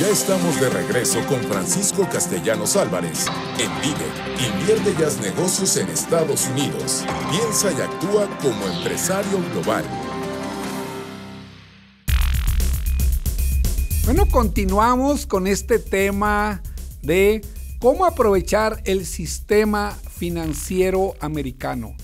Ya estamos de regreso con Francisco Castellanos Álvarez. En Vive, invierte ya negocios en Estados Unidos. Piensa y actúa como empresario global. Bueno, continuamos con este tema de cómo aprovechar el sistema financiero americano.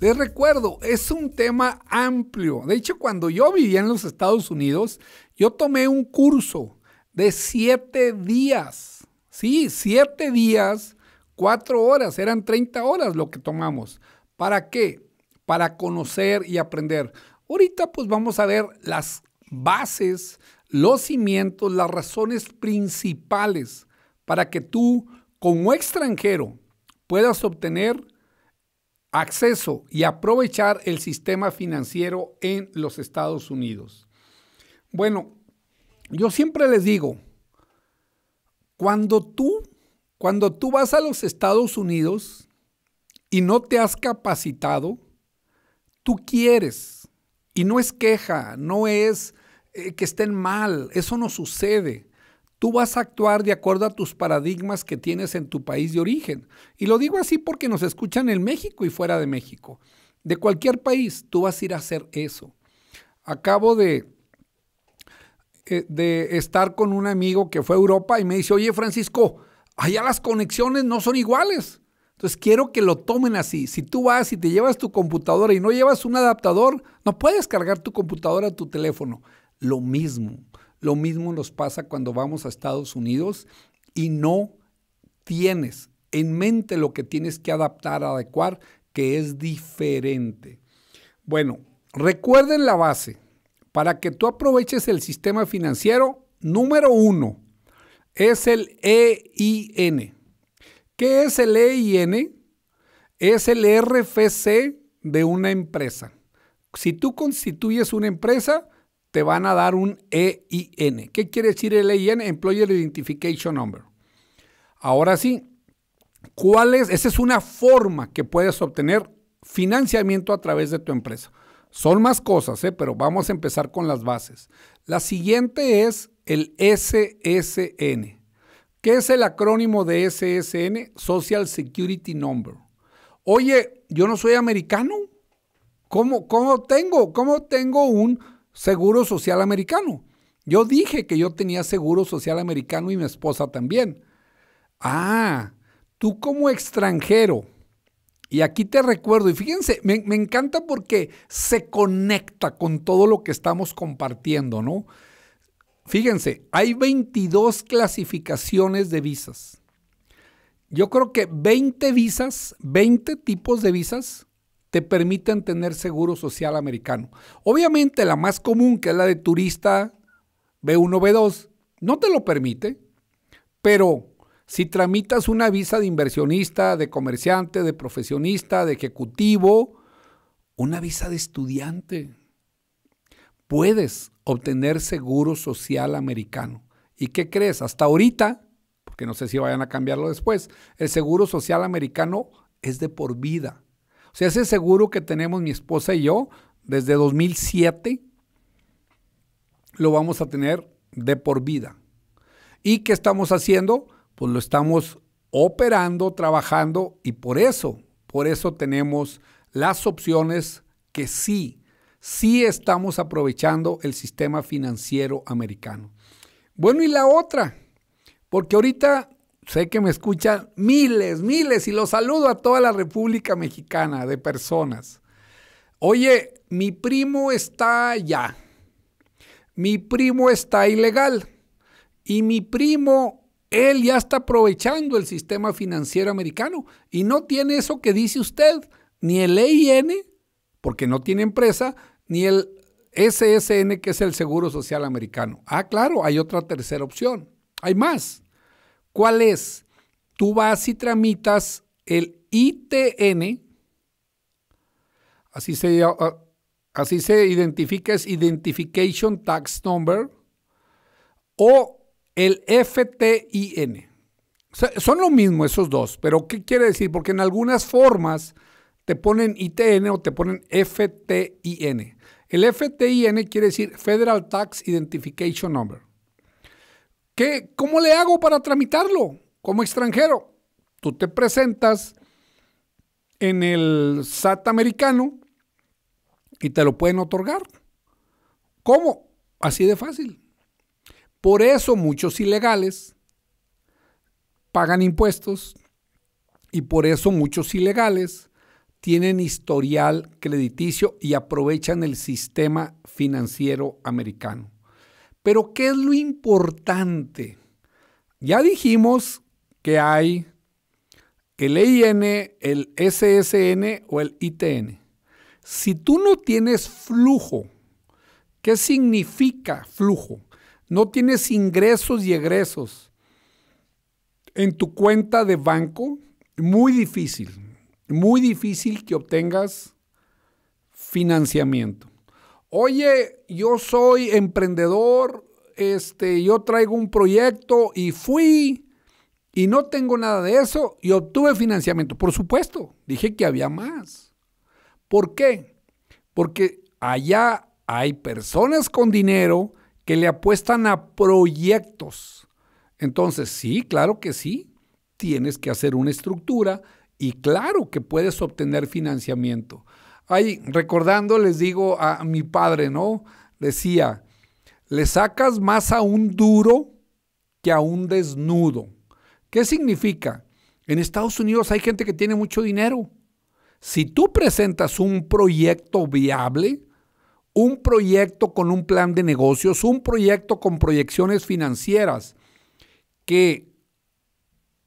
Les recuerdo, es un tema amplio. De hecho, cuando yo vivía en los Estados Unidos, yo tomé un curso de siete días. Sí, siete días, cuatro horas, eran 30 horas lo que tomamos. ¿Para qué? Para conocer y aprender. Ahorita pues vamos a ver las bases, los cimientos, las razones principales para que tú como extranjero puedas obtener acceso y aprovechar el sistema financiero en los Estados Unidos. Bueno, yo siempre les digo, cuando tú, cuando tú vas a los Estados Unidos y no te has capacitado, tú quieres. Y no es queja, no es eh, que estén mal, eso no sucede. Tú vas a actuar de acuerdo a tus paradigmas que tienes en tu país de origen. Y lo digo así porque nos escuchan en México y fuera de México. De cualquier país, tú vas a ir a hacer eso. Acabo de, eh, de estar con un amigo que fue a Europa y me dice, oye Francisco, allá las conexiones no son iguales. Entonces quiero que lo tomen así. Si tú vas y te llevas tu computadora y no llevas un adaptador, no puedes cargar tu computadora a tu teléfono. Lo mismo, lo mismo nos pasa cuando vamos a Estados Unidos y no tienes en mente lo que tienes que adaptar, adecuar, que es diferente. Bueno, recuerden la base. Para que tú aproveches el sistema financiero, número uno es el EIN. ¿Qué es el EIN? Es el RFC de una empresa. Si tú constituyes una empresa, te van a dar un EIN. ¿Qué quiere decir el EIN? Employer Identification Number. Ahora sí, ¿cuál es? Esa es una forma que puedes obtener financiamiento a través de tu empresa. Son más cosas, ¿eh? pero vamos a empezar con las bases. La siguiente es el SSN. ¿Qué es el acrónimo de SSN? Social Security Number. Oye, yo no soy americano. ¿Cómo, cómo tengo? ¿Cómo tengo un seguro social americano? Yo dije que yo tenía seguro social americano y mi esposa también. Ah, tú como extranjero y aquí te recuerdo, y fíjense, me, encanta porque se conecta con todo lo que estamos compartiendo, ¿no? Fíjense, hay 22 clasificaciones de visas. Yo creo que 20 visas, 20 tipos de visas te permiten tener seguro social americano. Obviamente la más común, que es la de turista B1, B2, no te lo permite, pero si tramitas una visa de inversionista, de comerciante, de profesionista, de ejecutivo, una visa de estudiante, puedes obtener seguro social americano. ¿Y qué crees? Hasta ahorita, porque no sé si vayan a cambiarlo después, el seguro social americano es de por vida. O sea, ese seguro que tenemos mi esposa y yo desde 2007 lo vamos a tener de por vida. ¿Y qué estamos haciendo? pues lo estamos operando, trabajando y por eso, por eso tenemos las opciones que sí, sí estamos aprovechando el sistema financiero americano. Bueno, y la otra, porque ahorita sé que me escuchan miles, miles, y los saludo a toda la República Mexicana de personas. Oye, mi primo está allá, mi primo está ilegal, y mi primo él ya está aprovechando el sistema financiero americano y no tiene eso que dice usted, ni el EIN, porque no tiene empresa, ni el SSN, que es el Seguro Social Americano. Ah, claro, hay otra tercera opción. Hay más. ¿Cuál es? Tú vas y tramitas el ITN, así se, ah, así se identifica, es Identification Tax Number, o el FTIN. son lo mismo esos dos, pero ¿qué quiere decir? Porque en algunas formas te ponen ITN o te ponen FTIN. El FTIN quiere decir Federal Tax Identification Number. ¿Qué, ¿Cómo le hago para tramitarlo como extranjero? Tú te presentas en el SAT americano y te lo pueden otorgar. ¿Cómo? Así de fácil. Por eso muchos ilegales pagan impuestos y por eso muchos ilegales tienen historial crediticio y aprovechan el sistema financiero americano. Pero ¿qué es lo importante? Ya dijimos que hay el EIN, el SSN o el ITN. Si tú no tienes flujo, ¿qué significa flujo? no tienes ingresos y egresos en tu cuenta de banco, muy difícil, muy difícil que obtengas financiamiento. Oye, yo soy emprendedor, este, yo traigo un proyecto y fui y no tengo nada de eso y obtuve financiamiento. Por supuesto, dije que había más. ¿Por qué? Porque allá hay personas con dinero, que le apuestan a proyectos. Entonces, sí, claro que sí, tienes que hacer una estructura y claro que puedes obtener financiamiento. Ay, recordando, les digo a mi padre, ¿no? Decía, le sacas más a un duro que a un desnudo. ¿Qué significa? En Estados Unidos hay gente que tiene mucho dinero. Si tú presentas un proyecto viable, un proyecto con un plan de negocios, un proyecto con proyecciones financieras que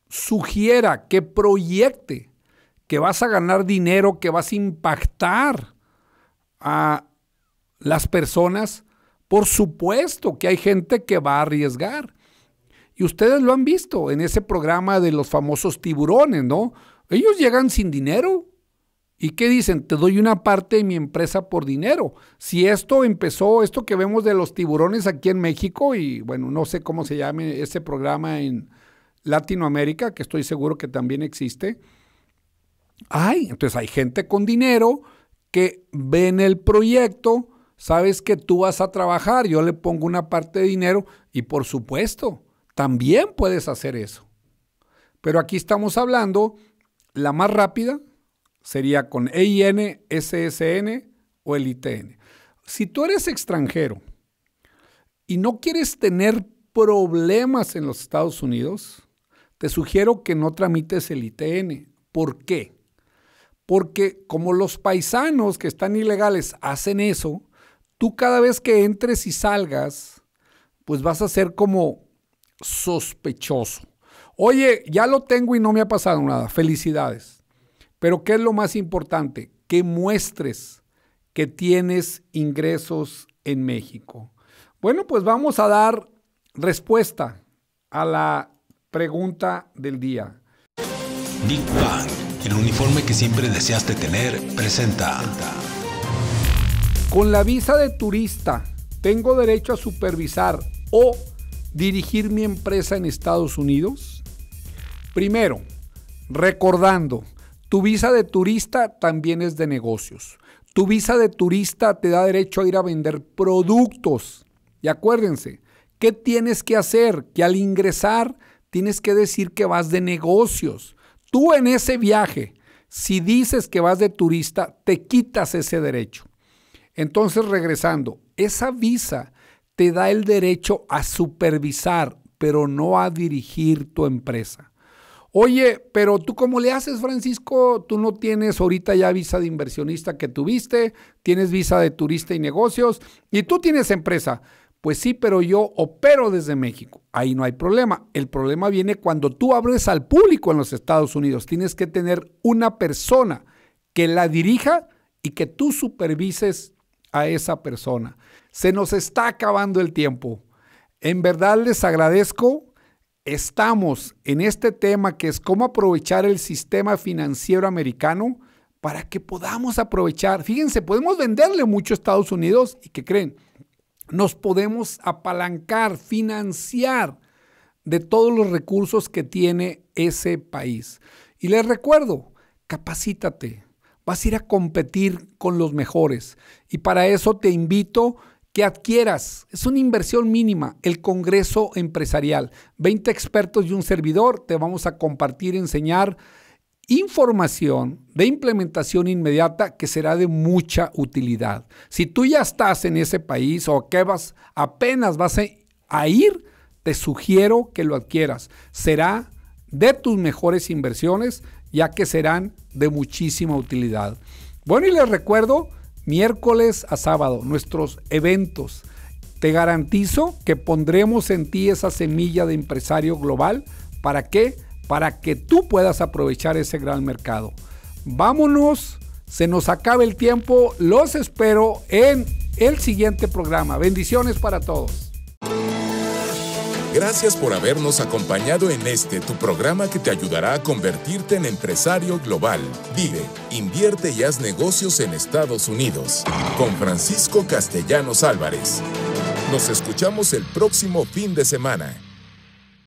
sugiera, que proyecte que vas a ganar dinero, que vas a impactar a las personas, por supuesto que hay gente que va a arriesgar. Y ustedes lo han visto en ese programa de los famosos tiburones, ¿no? Ellos llegan sin dinero, ¿Y qué dicen? Te doy una parte de mi empresa por dinero. Si esto empezó, esto que vemos de los tiburones aquí en México, y bueno, no sé cómo se llame ese programa en Latinoamérica, que estoy seguro que también existe. Ay, entonces hay gente con dinero que ven el proyecto, sabes que tú vas a trabajar, yo le pongo una parte de dinero y por supuesto, también puedes hacer eso. Pero aquí estamos hablando la más rápida, sería con EIN, SSN o el ITN. Si tú eres extranjero y no quieres tener problemas en los Estados Unidos, te sugiero que no tramites el ITN. ¿Por qué? Porque como los paisanos que están ilegales hacen eso, tú cada vez que entres y salgas, pues vas a ser como sospechoso. Oye, ya lo tengo y no me ha pasado nada. Felicidades. Pero ¿qué es lo más importante? Que muestres que tienes ingresos en México. Bueno, pues vamos a dar respuesta a la pregunta del día. Big Bang, el uniforme que siempre deseaste tener, presenta. Con la visa de turista, ¿tengo derecho a supervisar o dirigir mi empresa en Estados Unidos? Primero, recordando, tu visa de turista también es de negocios. Tu visa de turista te da derecho a ir a vender productos. Y acuérdense, ¿qué tienes que hacer? Que al ingresar tienes que decir que vas de negocios. Tú en ese viaje, si dices que vas de turista, te quitas ese derecho. Entonces, regresando, esa visa te da el derecho a supervisar, pero no a dirigir tu empresa. Oye, pero tú cómo le haces, Francisco? Tú no tienes ahorita ya visa de inversionista que tuviste, tienes visa de turista y negocios, y tú tienes empresa. Pues sí, pero yo opero desde México. Ahí no hay problema. El problema viene cuando tú abres al público en los Estados Unidos. Tienes que tener una persona que la dirija y que tú supervises a esa persona. Se nos está acabando el tiempo. En verdad les agradezco estamos en este tema que es cómo aprovechar el sistema financiero americano para que podamos aprovechar. Fíjense, podemos venderle mucho a Estados Unidos y que creen, nos podemos apalancar, financiar de todos los recursos que tiene ese país. Y les recuerdo, capacítate, vas a ir a competir con los mejores. Y para eso te invito que adquieras, es una inversión mínima, el Congreso Empresarial. 20 expertos y un servidor te vamos a compartir, enseñar información de implementación inmediata que será de mucha utilidad. Si tú ya estás en ese país o que vas, apenas vas a ir, te sugiero que lo adquieras. Será de tus mejores inversiones, ya que serán de muchísima utilidad. Bueno, y les recuerdo miércoles a sábado, nuestros eventos. Te garantizo que pondremos en ti esa semilla de empresario global. ¿Para qué? Para que tú puedas aprovechar ese gran mercado. Vámonos, se nos acaba el tiempo. Los espero en el siguiente programa. Bendiciones para todos. Gracias por habernos acompañado en este tu programa que te ayudará a convertirte en empresario global. Vive, invierte y haz negocios en Estados Unidos. Con Francisco Castellanos Álvarez. Nos escuchamos el próximo fin de semana.